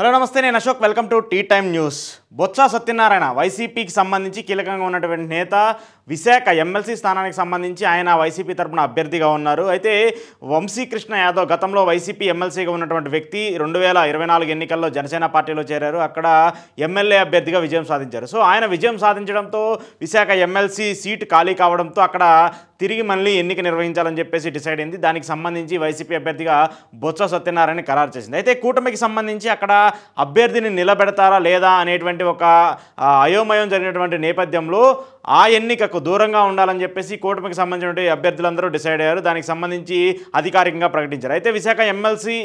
hello నమస్తే నేను Ashok welcome to tea time news Botsa Satyanarayana వైసీపీకి సంబంధించి కీలకంగా ఉన్నటువంటి నేత విశాఖ ఎమ్మెల్సీ స్థానానికి సంబంధించి ఆయన వైసీపీ తరఫున అభ్యర్థిగా ఉన్నారు అయితే వంశీకృష్ణ యాదవ్ గతంలో వైసీపీ ఎమ్మెల్సీగా ఉన్నటువంటి వ్యక్తి రెండు వేల ఇరవై నాలుగు ఎన్నికల్లో జనసేన పార్టీలో చేరారు అక్కడ ఎమ్మెల్యే అభ్యర్థిగా విజయం సాధించారు సో ఆయన విజయం సాధించడంతో విశాఖ ఎమ్మెల్సీ సీటు ఖాళీ కావడంతో అక్కడ తిరిగి మళ్ళీ ఎన్నిక నిర్వహించాలని చెప్పేసి డిసైడ్ అయింది దానికి సంబంధించి వైసీపీ అభ్యర్థిగా బొత్స సత్యనారాయణ ఖరారు చేసింది అయితే కూటమికి సంబంధించి అక్కడ అభ్యర్థిని నిలబెడతారా లేదా అనేటువంటి ఒక అయోమయం జరిగినటువంటి నేపథ్యంలో ఆ ఎన్నికకు దూరంగా ఉండాలని చెప్పేసి కూటమికి సంబంధించినటువంటి అభ్యర్థులందరూ డిసైడ్ అయ్యారు దానికి సంబంధించి అధికారికంగా ప్రకటించారు అయితే విశాఖ ఎమ్మెల్సీ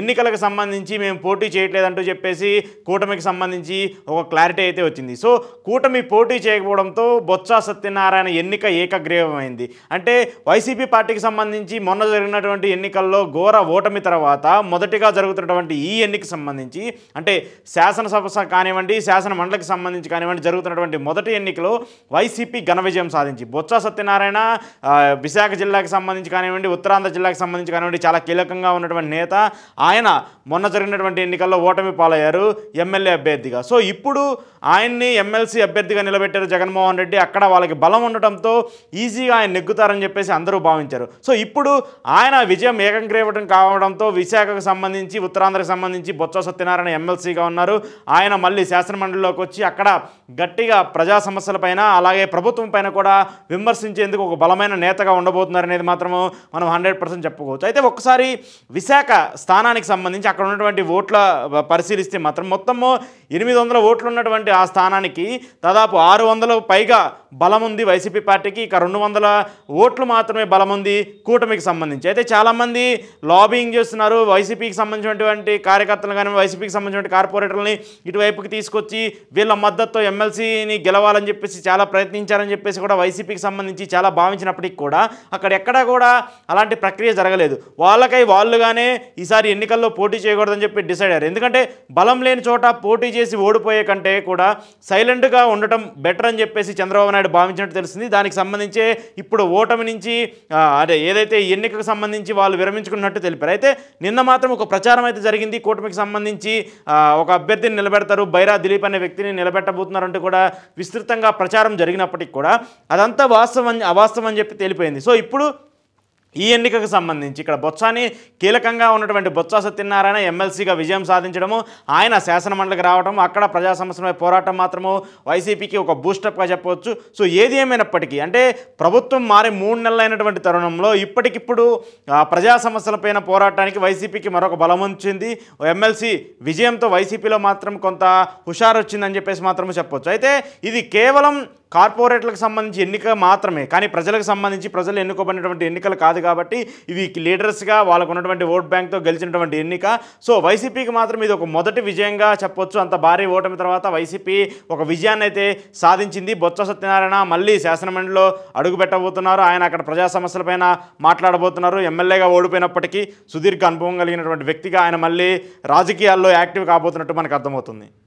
ఎన్నికలకు సంబంధించి మేము పోటీ చేయట్లేదంటూ చెప్పేసి కూటమికి సంబంధించి ఒక క్లారిటీ అయితే వచ్చింది సో కూటమి పోటీ చేయకపోవడంతో బొత్స సత్యనారాయణ ఎన్నిక ఏకగ్రీవమైంది అంటే వైసీపీ పార్టీకి సంబంధించి మొన్న జరిగినటువంటి ఎన్నికల్లో ఘోర ఓటమి తర్వాత మొదటిగా జరుగుతున్నటువంటి ఈ ఎన్నిక సంబంధించి అంటే శాసనసభ కానివ్వండి శాసన మండలికి సంబంధించి కానివ్వండి జరుగుతున్నటువంటి మొదటి ఎన్నికలో వైసీపీ ఘన విజయం విజయం సాధించి బొత్స సత్యనారాయణ విశాఖ జిల్లాకి సంబంధించి కానివ్వండి ఉత్తరాంధ్ర జిల్లాకి సంబంధించి కానివ్వండి చాలా కీలకంగా ఉన్నటువంటి నేత ఆయన మొన్న జరిగినటువంటి ఎన్నికల్లో ఓటమి పాలయ్యారు ఎమ్మెల్యే అభ్యర్థిగా సో ఇప్పుడు ఆయన్ని ఎమ్మెల్సీ అభ్యర్థిగా నిలబెట్టారు జగన్మోహన్ రెడ్డి అక్కడ వాళ్ళకి బలం ఉండటంతో ఈజీగా ఆయన నెగ్గుతారని చెప్పేసి అందరూ భావించారు సో ఇప్పుడు ఆయన విజయం ఏకంగ్రీవటం కావడంతో విశాఖకు సంబంధించి ఉత్తరాంధ్రకు సంబంధించి బొత్స సత్యనారాయణ ఎమ్మెల్సీగా ఉన్నారు ఆయన మళ్ళీ శాసనమండలిలోకి వచ్చి అక్కడ గట్టిగా ప్రజా సమస్యలపైన అలాగే ప్రభుత్వం పైన ఆయన కూడా విమర్శించేందుకు ఒక బలమైన నేతగా ఉండబోతున్నారు అనేది మాత్రము మనం హండ్రెడ్ పర్సెంట్ చెప్పుకోవచ్చు అయితే ఒకసారి విశాఖ స్థానానికి సంబంధించి అక్కడ ఉన్నటువంటి ఓట్ల పరిశీలిస్తే మాత్రం మొత్తము ఎనిమిది వందల ఓట్లు ఉన్నటువంటి ఆ స్థానానికి దాదాపు ఆరు పైగా బలం ఉంది వైసీపీ పార్టీకి ఇక రెండు వందల ఓట్లు మాత్రమే బలం ఉంది కూటమికి సంబంధించి అయితే చాలామంది లాబింగ్ చేస్తున్నారు వైసీపీకి సంబంధించినటువంటి కార్యకర్తలు కానీ వైసీపీకి సంబంధించిన కార్పొరేటర్లని ఇటువైపుకి తీసుకొచ్చి వీళ్ళ మద్దతుతో ఎమ్మెల్సీని గెలవాలని చెప్పేసి చాలా ప్రయత్నించారని చెప్పేసి కూడా వైసీపీకి సంబంధించి చాలా భావించినప్పటికీ కూడా అక్కడ ఎక్కడా కూడా అలాంటి ప్రక్రియ జరగలేదు వాళ్ళకై వాళ్ళుగానే ఈసారి ఎన్నికల్లో పోటీ చేయకూడదని చెప్పి డిసైడ్ అయ్యారు ఎందుకంటే బలం లేని చోట పోటీ చేసి ఓడిపోయే కంటే కూడా సైలెంట్గా ఉండటం బెటర్ అని చెప్పేసి చంద్రబాబు నాయుడు నాయుడు భావించినట్టు తెలిసింది దానికి సంబంధించే ఇప్పుడు ఓటమి నుంచి అదే ఏదైతే ఎన్నికకు సంబంధించి వాళ్ళు విరమించుకున్నట్టు తెలిపారు అయితే నిన్న మాత్రం ఒక ప్రచారం అయితే జరిగింది కూటమికి సంబంధించి ఒక అభ్యర్థిని నిలబెడతారు బైరా దిలీప్ అనే వ్యక్తిని నిలబెట్టబోతున్నారంటూ కూడా విస్తృతంగా ప్రచారం జరిగినప్పటికీ కూడా అదంతా వాస్తవం అవాస్తవం అని చెప్పి తెలిపోయింది సో ఇప్పుడు ఈ ఎన్నికకు సంబంధించి ఇక్కడ బొత్సాని కీలకంగా ఉన్నటువంటి బొత్స సత్యనారాయణ ఎమ్మెల్సీగా విజయం సాధించడము ఆయన శాసనమండలికి రావడం అక్కడ ప్రజా సమస్యలపై పోరాటం మాత్రము వైసీపీకి ఒక బూస్టప్గా చెప్పవచ్చు సో ఏది ఏమైనప్పటికీ అంటే ప్రభుత్వం మారి మూడు నెలలైనటువంటి తరుణంలో ఇప్పటికిప్పుడు ప్రజా సమస్యలపైన పోరాటానికి వైసీపీకి మరొక బలం వచ్చింది ఎమ్మెల్సీ విజయంతో వైసీపీలో మాత్రం కొంత హుషారు వచ్చిందని చెప్పేసి మాత్రమే చెప్పవచ్చు అయితే ఇది కేవలం కార్పొరేట్లకు సంబంధించి ఎన్నిక మాత్రమే కానీ ప్రజలకు సంబంధించి ప్రజలు ఎన్నుకోబడినటువంటి ఎన్నికలు కాదు కాబట్టి ఇవి లీడర్స్గా వాళ్ళకు ఉన్నటువంటి ఓట్ బ్యాంక్తో గెలిచినటువంటి ఎన్నిక సో వైసీపీకి మాత్రం ఇది ఒక మొదటి విజయంగా చెప్పొచ్చు అంత భారీ ఓటమి తర్వాత వైసీపీ ఒక విజయాన్ని అయితే సాధించింది బొత్స సత్యనారాయణ మళ్ళీ శాసనమండలిలో అడుగుపెట్టబోతున్నారు ఆయన అక్కడ ప్రజా సమస్యలపైన మాట్లాడబోతున్నారు ఎమ్మెల్యేగా ఓడిపోయినప్పటికీ సుదీర్ఘ అనుభవం కలిగినటువంటి వ్యక్తిగా ఆయన మళ్ళీ రాజకీయాల్లో యాక్టివ్ కాబోతున్నట్టు మనకు అర్థమవుతుంది